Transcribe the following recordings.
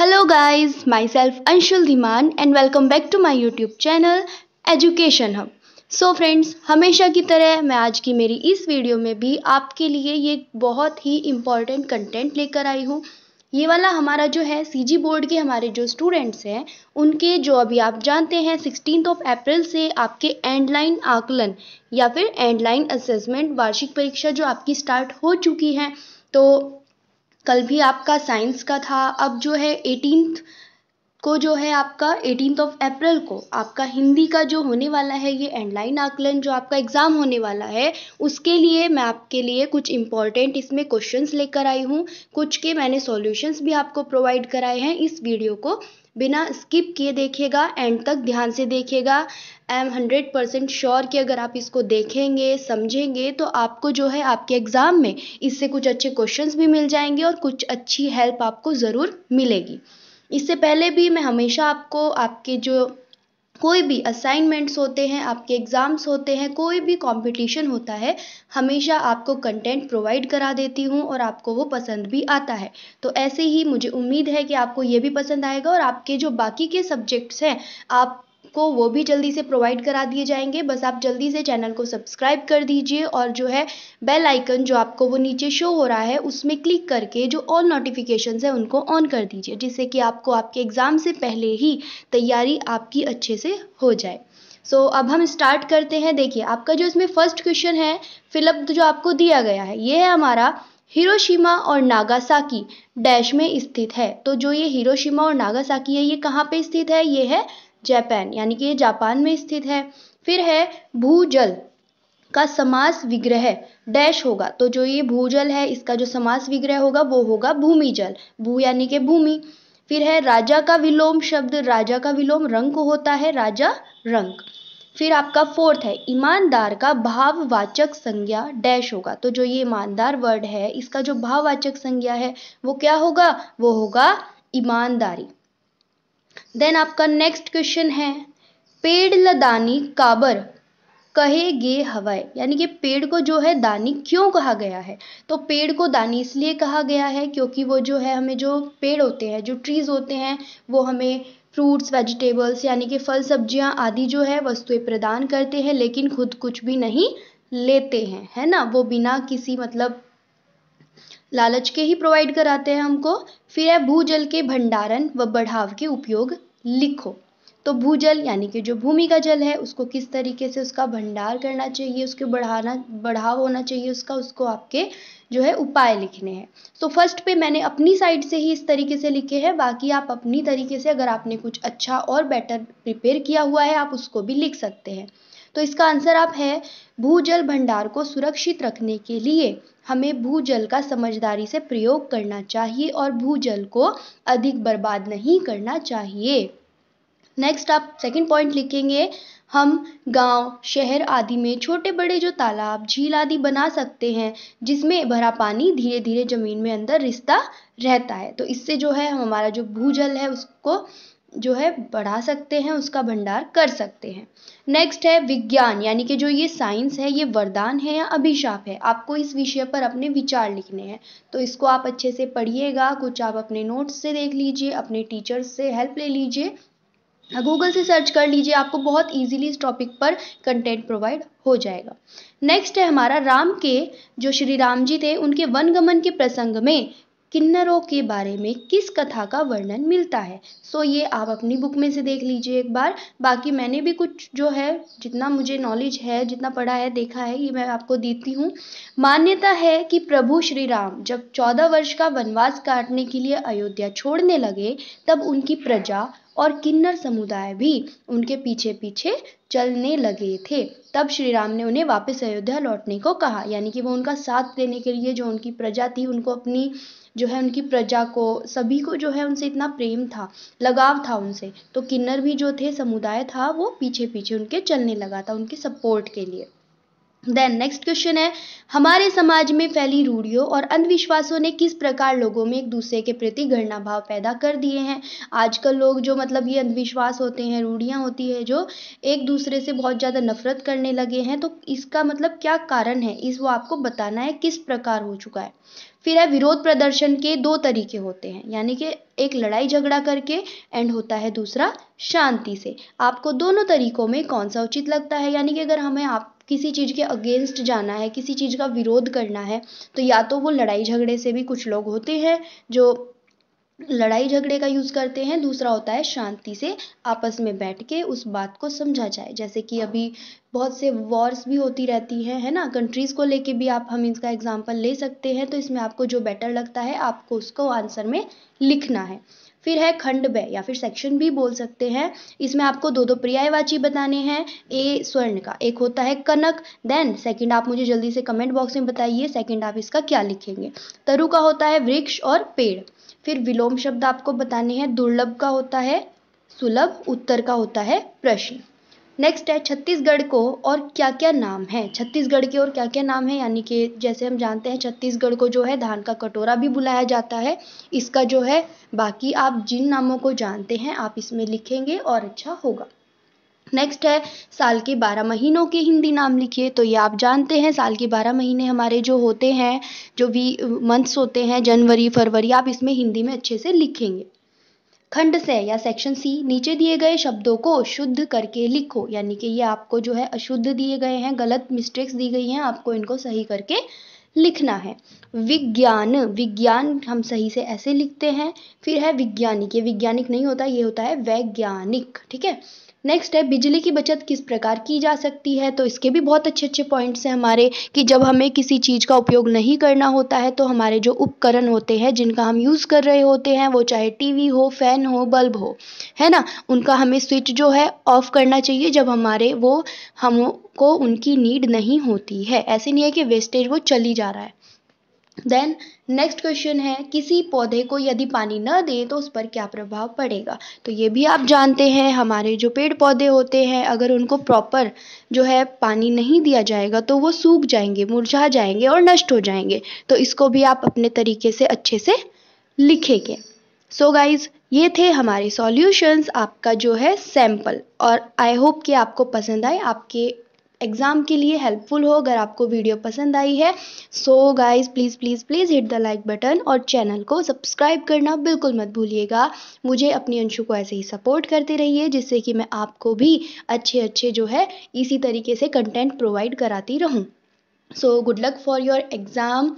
hello guys myself Anshul Dhiman and welcome back to my YouTube channel education hub so friends हमेशा की तरह मैं आज की मेरी इस वीडियो में भी आपके लिए ये बहुत ही इम्पॉर्टेंट कंटेंट लेकर आई हूँ ये वाला हमारा जो है सीजी बोर्ड के हमारे जो स्टूडेंट्स हैं उनके जो अभी आप जानते हैं सिक्सटीन ऑफ अप्रैल से आपके एंडलाइन आकलन या फिर एंडलाइन असेसमेंट वार्षिक परीक्षा जो आपकी स्टार्ट हो चुकी है तो कल भी आपका साइंस का था अब जो है एटीनथ को जो है आपका एटीन ऑफ अप्रैल को आपका हिंदी का जो होने वाला है ये एंडलाइन आकलन जो आपका एग्ज़ाम होने वाला है उसके लिए मैं आपके लिए कुछ इंपॉर्टेंट इसमें क्वेश्चंस लेकर आई हूँ कुछ के मैंने सॉल्यूशंस भी आपको प्रोवाइड कराए हैं इस वीडियो को बिना स्किप किए देखिएगा एंड तक ध्यान से देखिएगा I am hundred percent sure कि अगर आप इसको देखेंगे समझेंगे तो आपको जो है आपके एग्ज़ाम में इससे कुछ अच्छे क्वेश्चंस भी मिल जाएंगे और कुछ अच्छी हेल्प आपको ज़रूर मिलेगी इससे पहले भी मैं हमेशा आपको आपके जो कोई भी असाइनमेंट्स होते हैं आपके एग्ज़ाम्स होते हैं कोई भी कंपटीशन होता है हमेशा आपको कंटेंट प्रोवाइड करा देती हूँ और आपको वो पसंद भी आता है तो ऐसे ही मुझे उम्मीद है कि आपको ये भी पसंद आएगा और आपके जो बाकी के सब्जेक्ट्स हैं आप को वो भी जल्दी से प्रोवाइड करा दिए जाएंगे बस आप जल्दी से चैनल को सब्सक्राइब कर दीजिए और जो है बेल आइकन जो आपको वो नीचे शो हो रहा है उसमें क्लिक करके जो ऑल नोटिफिकेशन है उनको ऑन कर दीजिए जिससे कि आपको आपके एग्ज़ाम से पहले ही तैयारी आपकी अच्छे से हो जाए सो so, अब हम स्टार्ट करते हैं देखिए आपका जो इसमें फर्स्ट क्वेश्चन है फिलअप जो आपको दिया गया है ये है हमारा हिरोशिमा और नागासाकी डैश में स्थित है तो जो ये हिरोशिमा और नागासाकी है ये कहाँ पे स्थित है ये है जापान यानी कि ये जापान में स्थित है फिर है भूजल का समास विग्रह डैश होगा तो जो ये भूजल है इसका जो समास विग्रह होगा वो होगा भूमि जल भू यानी कि भूमि फिर है राजा का विलोम शब्द राजा का विलोम रंग होता है राजा रंग फिर आपका फोर्थ है ईमानदार का भाववाचक संज्ञा डैश होगा तो जो ये ईमानदार वर्ड है इसका जो भाववाचक संज्ञा है वो क्या होगा वो होगा ईमानदारी देन आपका नेक्स्ट क्वेश्चन है पेड़ लदानी काबर कहे गे हवाए यानी कि पेड़ को जो है दानी क्यों कहा गया है तो पेड़ को दानी इसलिए कहा गया है क्योंकि वो जो है हमें जो पेड़ होते हैं जो ट्रीज़ होते हैं वो हमें फ्रूट्स वेजिटेबल्स यानी कि फल सब्जियां आदि जो है वस्तुएं प्रदान करते हैं लेकिन खुद कुछ भी नहीं लेते हैं है ना वो बिना किसी मतलब लालच के ही प्रोवाइड कराते हैं हमको फिर है भूजल के भंडारण व बढ़ाव के उपयोग लिखो तो भूजल यानी कि जो भूमि का जल है उसको किस तरीके से उसका भंडार करना चाहिए उसके बढ़ाना बढ़ाव होना चाहिए उसका उसको आपके जो है उपाय लिखने हैं सो तो फर्स्ट पे मैंने अपनी साइड से ही इस तरीके से लिखे हैं बाकी आप अपनी तरीके से अगर आपने कुछ अच्छा और बेटर प्रिपेयर किया हुआ है आप उसको भी लिख सकते हैं तो इसका आंसर आप है भूजल भंडार को सुरक्षित रखने के लिए हमें भूजल का समझदारी से प्रयोग करना चाहिए और भूजल को अधिक बर्बाद नहीं करना चाहिए नेक्स्ट आप सेकंड पॉइंट लिखेंगे हम गांव, शहर आदि में छोटे बड़े जो तालाब झील आदि बना सकते हैं जिसमें भरा पानी धीरे धीरे जमीन में अंदर रिश्ता रहता है तो इससे जो है हमारा जो भूजल है उसको जो है बढ़ा सकते हैं उसका भंडार कर सकते हैं नेक्स्ट है विज्ञान यानी कि जो ये साइंस है ये वरदान है या अभिशाप है आपको इस विषय पर अपने विचार लिखने हैं तो इसको आप अच्छे से पढ़िएगा कुछ आप अपने नोट्स से देख लीजिए अपने टीचर्स से हेल्प ले लीजिए गूगल से सर्च कर लीजिए आपको बहुत इजीली इस टॉपिक पर कंटेंट प्रोवाइड हो जाएगा नेक्स्ट है हमारा राम के जो श्री राम जी थे उनके वनगमन के प्रसंग में किन्नरों के बारे में किस कथा का वर्णन मिलता है सो ये आप अपनी बुक में से देख लीजिए एक बार बाकी मैंने भी कुछ जो है जितना मुझे नॉलेज है जितना पढ़ा है देखा है ये मैं आपको देती हूँ मान्यता है कि प्रभु श्री राम जब चौदह वर्ष का वनवास काटने के लिए अयोध्या छोड़ने लगे तब उनकी प्रजा और किन्नर समुदाय भी उनके पीछे पीछे चलने लगे थे तब श्री राम ने उन्हें वापस अयोध्या लौटने को कहा यानी कि वो उनका साथ देने के लिए जो उनकी प्रजा थी उनको अपनी जो है उनकी प्रजा को सभी को जो है उनसे इतना प्रेम था लगाव था उनसे तो किन्नर भी जो थे समुदाय था वो पीछे पीछे उनके चलने लगा था उनकी सपोर्ट के लिए देन नेक्स्ट क्वेश्चन है हमारे समाज में फैली रूढ़ियों और अंधविश्वासों ने किस प्रकार लोगों में एक दूसरे के प्रति घृणा भाव पैदा कर दिए हैं आजकल लोग जो मतलब ये अंधविश्वास होते हैं रूढ़ियाँ होती है जो एक दूसरे से बहुत ज़्यादा नफरत करने लगे हैं तो इसका मतलब क्या कारण है इस वो आपको बताना है किस प्रकार हो चुका है फिर है विरोध प्रदर्शन के दो तरीके होते हैं यानी कि एक लड़ाई झगड़ा करके एंड होता है दूसरा शांति से आपको दोनों तरीकों में कौन सा उचित लगता है यानी कि अगर हमें आप किसी चीज़ के अगेंस्ट जाना है किसी चीज़ का विरोध करना है तो या तो वो लड़ाई झगड़े से भी कुछ लोग होते हैं जो लड़ाई झगड़े का यूज़ करते हैं दूसरा होता है शांति से आपस में बैठ के उस बात को समझा जाए जैसे कि अभी बहुत से वॉर्स भी होती रहती हैं है ना कंट्रीज़ को लेके भी आप हम इसका एग्जांपल ले सकते हैं तो इसमें आपको जो बेटर लगता है आपको उसको आंसर में लिखना है फिर है खंड ब या फिर सेक्शन भी बोल सकते हैं इसमें आपको दो दो पर्यायवाची बताने हैं ए स्वर्ण का एक होता है कनक देन सेकंड आप मुझे जल्दी से कमेंट बॉक्स में बताइए सेकंड आप इसका क्या लिखेंगे तरु का होता है वृक्ष और पेड़ फिर विलोम शब्द आपको बताने हैं दुर्लभ का होता है सुलभ उत्तर का होता है प्रश्न नेक्स्ट है छत्तीसगढ़ को और क्या क्या नाम है छत्तीसगढ़ के और क्या क्या नाम है यानी कि जैसे हम जानते हैं छत्तीसगढ़ को जो है धान का कटोरा भी बुलाया जाता है इसका जो है बाकी आप जिन नामों को जानते हैं आप इसमें लिखेंगे और अच्छा होगा नेक्स्ट है साल के बारह महीनों के हिंदी नाम लिखिए तो ये आप जानते हैं साल के बारह महीने हमारे जो होते हैं जो भी मंथ्स होते हैं जनवरी फरवरी आप इसमें हिंदी में अच्छे से लिखेंगे खंड से या सेक्शन सी नीचे दिए गए शब्दों को शुद्ध करके लिखो यानी कि ये आपको जो है अशुद्ध दिए गए हैं गलत मिस्टेक्स दी गई हैं आपको इनको सही करके लिखना है विज्ञान विज्ञान हम सही से ऐसे लिखते हैं फिर है विज्ञानिक ये विज्ञानिक नहीं होता ये होता है वैज्ञानिक ठीक है नेक्स्ट है बिजली की बचत किस प्रकार की जा सकती है तो इसके भी बहुत अच्छे अच्छे पॉइंट्स हैं हमारे कि जब हमें किसी चीज़ का उपयोग नहीं करना होता है तो हमारे जो उपकरण होते हैं जिनका हम यूज़ कर रहे होते हैं वो चाहे टीवी हो फैन हो बल्ब हो है ना उनका हमें स्विच जो है ऑफ़ करना चाहिए जब हमारे वो हमको उनकी नीड नहीं होती है ऐसे नहीं है कि वेस्टेज वो चली जा रहा है देन नेक्स्ट क्वेश्चन है किसी पौधे को यदि पानी न दें तो उस पर क्या प्रभाव पड़ेगा तो ये भी आप जानते हैं हमारे जो पेड़ पौधे होते हैं अगर उनको प्रॉपर जो है पानी नहीं दिया जाएगा तो वो सूख जाएंगे मुरझा जाएंगे और नष्ट हो जाएंगे तो इसको भी आप अपने तरीके से अच्छे से लिखेंगे सो so गाइज ये थे हमारे सॉल्यूशंस आपका जो है सैम्पल और आई होप कि आपको पसंद आए आपके एग्ज़ाम के लिए हेल्पफुल हो अगर आपको वीडियो पसंद आई है so guys please please please hit the like button और चैनल को सब्सक्राइब करना बिल्कुल मत भूलिएगा मुझे अपनी अंशु को ऐसे ही सपोर्ट करते रहिए जिससे कि मैं आपको भी अच्छे अच्छे जो है इसी तरीके से कंटेंट प्रोवाइड कराती रहूँ so good luck for your exam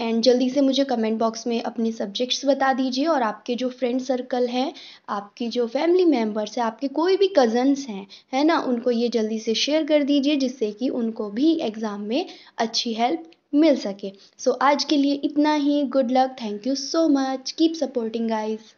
and जल्दी से मुझे कमेंट बॉक्स में अपने सब्जेक्ट्स बता दीजिए और आपके जो फ्रेंड सर्कल हैं आपकी जो फैमिली मेम्बर्स हैं आपके कोई भी कज़न्स हैं है ना उनको ये जल्दी से शेयर कर दीजिए जिससे कि उनको भी एग्ज़ाम में अच्छी हेल्प मिल सके सो so, आज के लिए इतना ही good luck thank you so much keep supporting guys